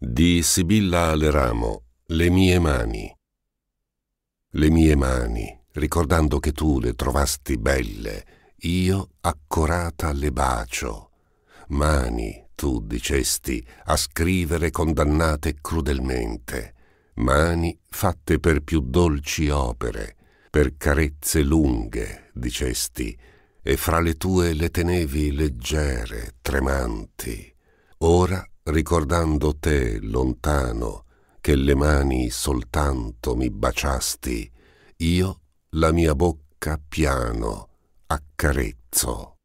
di Sibilla Aleramo, Le mie mani. Le mie mani, ricordando che tu le trovasti belle, io accorata le bacio. Mani, tu dicesti, a scrivere condannate crudelmente. Mani fatte per più dolci opere, per carezze lunghe, dicesti, e fra le tue le tenevi leggere, tremanti. Ora ricordando te lontano, che le mani soltanto mi baciasti, io la mia bocca piano accarezzo.